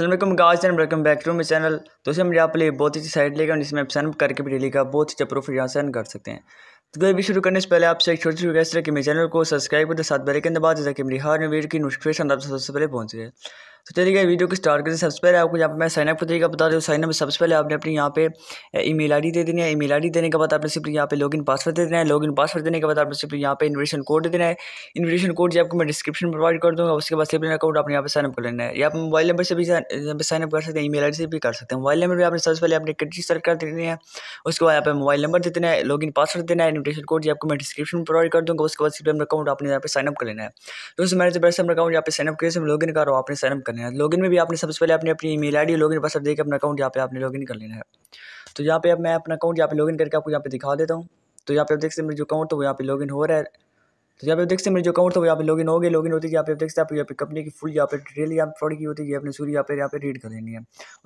असलम गाज welcome back to my channel दोस्तों मेरे आप लिए बहुत अच्छी साइट लेगा जिसमें आप सनअप करके भी डेली का बहुत अच्छा प्रोफिट यहाँ से कर सकते हैं तो वे भी शुरू करने से पहले आपसे एक छोटी रिक्वेस्ट है कि मेरे चैनल को सब्सक्राइब करते साथ बेल के अंदर बात जैसे कि मेरी हर नवीर की नोटिफिकेशन आप सबसे पहले पहुँच गए तो चलिए वीडियो को स्टार्ट करते सबसे पहले आपको यहाँ पर मैं साइनअप का तरीका बता दूँ साइनअप में सबसे पहले आपने अपनी यहाँ पे ईमेल आईडी दे देनी है ईमेल आईडी देने के बाद आपने सिर्फ यहाँ पे लॉगिन पासवर्ड दे देना है लॉगिन पासवर्ड देने के बाद आपने सिर्फ यहाँ पे इन्विटेशन कोड दे देना है इन्विटेशन कोड जो आपको मैं डिस्क्रिप्शन प्रोवाइड कर दूँगा उसके बाद सिर्फ अकाउंट आपने यहाँ पर साइनअप कर लेना है या आप मोबाइल नंबर से भी साइनअप कर सकते हैं ई मेल से भी कर सकते हैं मोबाइल नंबर भी आपने सबसे पहले अपने कंट्री सर्च कर देने हैं उसके बाद यहाँ पे मोबाइल नंबर दे देना है इन पासवर्ड देना है इन्विटेशन कोड जो आपको मैं डिस्क्रिप्शन प्रोवाइड कर दूँगा उसके बाद सिर्फ अपना अकाउंट आपने यहाँ पर साइनअप कर लेना है दोस्तों मैंने जब अपना अकाउंट यहाँ पर साइनअप किया लॉगिन करो आपने साइनअप कर लेना है लॉगिन में भी आपने सबसे पहले अपनी अपनी ईमेल आईडी लॉगिन पासवर्ड देकर अपना अकाउंट यहाँ पे आपने लॉगिन कर लेना है तो यहाँ पे अब मैं अपना अकाउंट यहाँ पे लॉगिन करके आपको यहाँ पे दिखा देता हूँ तो यहाँ पे आप देख सकते मेरे जो अकाउंट था वो यहाँ पे लॉगिन हो रहा है तो यहाँ पे देख सकते मेरे जो अकाउंट था वो यहाँ पे लॉगिन हो गए लॉगिन होती है यहाँ पे देख सकते आप यहाँ पे कंपनी की फुल यहाँ पे डिटेल यहाँ फ्रॉड की होती है अपने सूर्य यहाँ पे यहाँ पे रीड कर लेनी है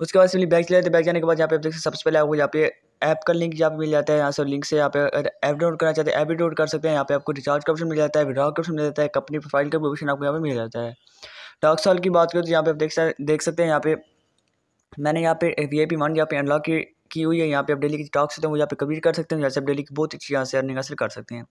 उसके बाद सिर्फ बैग चले जाते बैग जाने के बाद यहाँ पे देख सकते सबसे पहले आपको यहाँ पे ऐप का लिंक यहाँ पे मिल जाता है यहाँ से लिंक से यहाँ पे अगर ऐप डाउनलोड करना चाहते हैं ऐप भी डाउनलोड कर सकते हैं यहाँ पे आपको रिचार्ज का ऑप्शन मिल जाता है विड्रॉ का ऑप्शन मिल जाता है कंपनी प्रोफाइल का भी ऑप्शन आपको यहाँ पे मिल जाता है डार्क की बात करें तो यहाँ पे आप देख सकते देख सकते हैं यहाँ पे मैंने यहाँ पे वी आई पी मान यहाँ पे अनलॉक की की हुई है यहाँ पे आप डेली की टॉक्स होते हैं वो यहाँ पे कभी कर सकते हैं जैसे आप डेली की बहुत अच्छी यहाँ से अर्निंग हासिल कर सकते हैं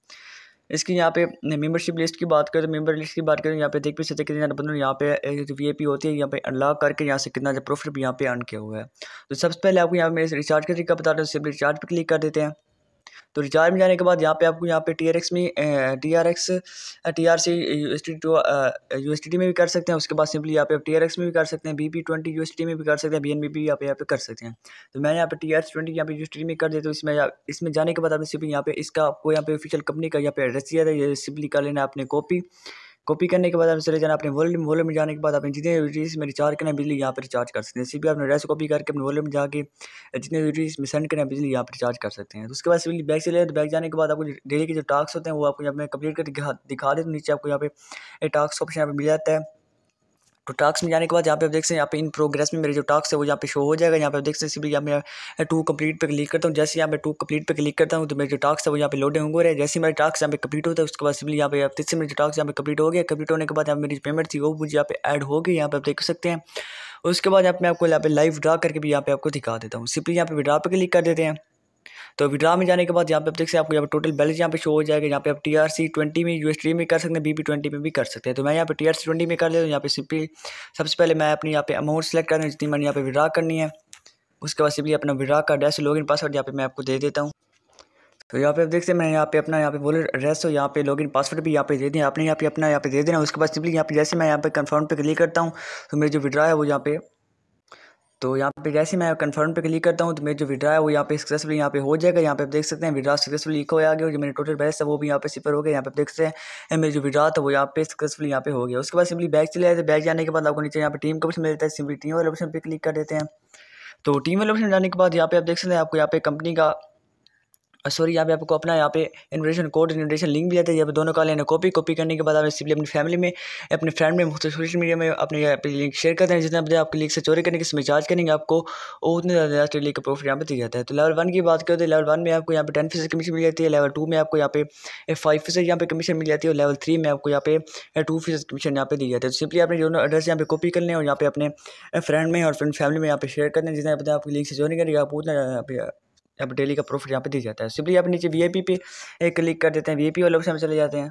इसकी यहाँ पे मेंबरशिप लिस्ट की बात करें तो मेंबर लिस्ट की बात करें यहाँ पे देख भी सकते हैं कितने बंदों यहाँ पे वी पी होती है यहाँ पे अनलॉक करके यहाँ से कितना प्रॉफिट भी यहाँ पे अर्न किया हुआ है तो सबसे पहले आपको यहाँ पे रिचार्ज का तरीका बता हैं सिर्फ रिचार्ज पर क्लिक कर देते हैं तो रिचार्ज में जाने के बाद यहाँ पे आपको यहाँ पे टी आर एक्स में T R X T R C U S T to U S T में भी कर सकते हैं उसके बाद सिंपली यहाँ पे आप टी आर एक्स में भी कर सकते हैं B P twenty U S T में भी कर सकते हैं बी एन बी भी आप यहाँ पे कर सकते हैं तो मैंने यहाँ पे टी आर ट्वेंटी यहाँ पे यू एस टी में कर देते तो इसमें इसमें जाने के बाद आपने सिंपली यहाँ पे इसका आपको यहाँ पे ऑफिशियल कंपनी का यहाँ पे एड्रेस दिया था ये सिंपली कर लेना आपने कॉपी कॉपी करने के बाद आपने चले जाना अपने वॉल्यूम में में जाने के बाद आपने जितने यूटीज में रिचार्ज करना बिजली यहाँ पर रिचार्ज कर सकते हैं इसी भी आपने एड्रेस कॉपी करके अपने वॉल्यूम में जाकर जितने यूटीज में सेंड करना बिजली यहाँ पर रिचार्ज कर सकते हैं तो उसके बाद सिविली बैग चले जाए तो बैग जाने के बाद आपको डेली के जो टास्क होते हैं वो आपको यहाँ पर कंप्लीट कर दिखा दे तो नीचे आपको यहाँ पे टास्क ऑप्शन यहाँ पर मिल जाता है तो टास्क में जाने के बाद यहाँ पे आप देख सकते हैं यहाँ पे इन प्रोग्रेस में मेरे जो टास्क है वो यहाँ पे शो हो जाएगा यहाँ पे आप देख सकते हैं सिर्फ यहाँ मैं टू कंप्लीट पे क्लिक करता हूँ जैसे यहाँ पे टू कंप्लीट पे क्लिक करता हूँ तो मेरे जो टास्क है वो यहाँ पे लोडे होंगे रहे है जैसे मेरे टास्क यहाँ पे कंप्लीट होता है उसके बाद सिर्फ यहाँ पे आप देख मेरे जो टास्क यहाँ पे कंप्लीट हो गया कंप्लीट होने के बाद यहाँ मेरी पेमेंट थी वो मुझे यहाँ पे एड हो गई यहाँ पे आप देख सकते हैं उसके बाद यहाँ पे आपको यहाँ पे लाइव ड्रा करके भी यहाँ पे आपको दिखा देता हूँ सिंपली यहाँ पे ड्रा पे क्लिक कर देते हैं तो विड्रा में जाने के बाद यहाँ पे आप देख सकते हैं आपको यहाँ पे टोटल बैलेंस यहाँ पे शो हो जाएगा यहाँ पे आप टी आर सी ट्वेंटी में यूएसडी में कर सकते हैं पी ट्वेंटी में भी कर सकते हैं तो मैं यहाँ पे टी आर सी ट्वेंटी में कर लेता हूँ यहाँ पे सिंपली सबसे पहले मैं अपनी यहाँ पे अमाउंट सेलेक्ट करना जितनी मैंने यहाँ पे विड्रा करनी है उसके बाद सिंपली अपना विड्रा का एड्रेस इन पासवर्ड यहाँ पे मैं आपको दे देता हूँ तो यहाँ पे आप देखते हैं मैं यहाँ पे अपना यहाँ पे वॉलेट एड्रेस और यहाँ पे लॉगिन पासवर्ड भी यहाँ पे दे दिया आपने यहाँ पे अपना यहाँ पे दे देना उसके बाद सिंपली यहाँ पे जैसे मैं यहाँ पे कंफर्म पे क्लिक करता हूँ तो मेरी जो विड्रा है वो यहाँ पे तो यहाँ पे जैसे मैं कन्फर्म पे क्लिक करता हूँ तो मेरे जो विड्रा है वो यहाँ पे सक्सेसफुल यहाँ पे हो जाएगा यहाँ पे आप देख सकते हैं विड्रा सक्सेसफुल लिखा हुआ गया और जो मेरे टोटल बैस है वो भी यहाँ पे सिफर हो गया यहाँ पे आप देख सकते हैं मेरे जो विड्रा था वो यहाँ पे सक्सेसफुल यहाँ पे हो गया उसके बाद सिंपली बैग चले जाते बैग जाने के बाद आपको नीचे यहाँ पर टीम का ऑप्शन मिलता है सिंपली टीम वाले ऑप्शन पर क्लिक कर देते हैं तो टीम वाले ऑप्शन जाने के बाद यहाँ पे आप देख सकते हैं आपको यहाँ पे कंपनी का सॉरी यहाँ पे आपको अपना यहाँ पे इन्विटेशन कोड इन्विटेशन लिंक भी आता है यहाँ पे दोनों का लेना कॉपी कॉपी करने के बाद आप सिंपली अपनी फैमिली में अपने फ्रेंड में सोशल मीडिया में अपने यहाँ लिंक शेयर करते हैं जितना अपने आपके लिंक से चोरी करने के समय चार्ज करेंगे आपको उतने ज़्यादा लिंक का प्रॉफिट यहाँ पे दिया जाता है तो लेवल वन की बात करते हैं लेवल वन में आपको यहाँ पे टेन फीसद कमीशन मिल जाती है लेवल टू में आपको यहाँ पे फाइव फीसद यहाँ पे कमीशन मिल जाती है और लेवल थ्री में आपको यहाँ पे टू फीसद कमीशन यहाँ पे दी जाती है सिंपली आपने दोनों एड्रेस यहाँ पे कॉपी कर लें और यहाँ पे अपने फ्रेंड में और फ्रेंड फैमिली में यहाँ पे शेयर कर जितने जितना आपकी लिंक से चोरी करेंगे आप उतना अब डेली का प्रॉफिट यहाँ पे दिख जाता है सिंपली आप नीचे वी आई पी पे क्लिक कर देते हैं वी आई पी वाले ऑप्शन में चले जाते हैं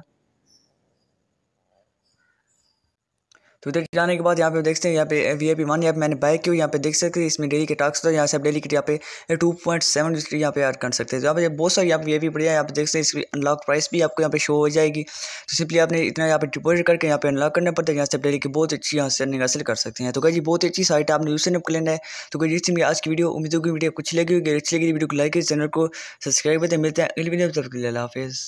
तो इधर जाने के बाद यहाँ पे देखते हैं यहाँ पे वी आई पी वन यहाँ पे मैंने बाय किया यहाँ पे देख सकते हैं इसमें डेली के टास्क तो यहाँ से आप डेली के यहाँ पे टू पॉइंट सेवन यहाँ पे ऐड कर सकते हैं तो यहाँ पे बहुत सारी यहाँ पे वी आई पी पड़ी यहाँ पे देख सकते हैं इसकी अनलॉक प्राइस भी आपको यहाँ पे शो हो जाएगी तो सिंपली आपने इतना यहाँ पे डिपोजिट करके यहाँ पे अनलॉक करना पड़ता है यहाँ से आप डेली की बहुत अच्छी यहाँ से अर्निंग हासिल कर सकते हैं तो कहीं बहुत अच्छी साइट है आपने यूज अप लेना है तो कहीं जिसमें आज की वीडियो उम्मीदों की वीडियो कुछ लगी होगी अच्छी लगी वीडियो को लाइक चैनल को सब्सक्राइब करते मिलते हैं अगली वीडियो तब के लिए हाफिज़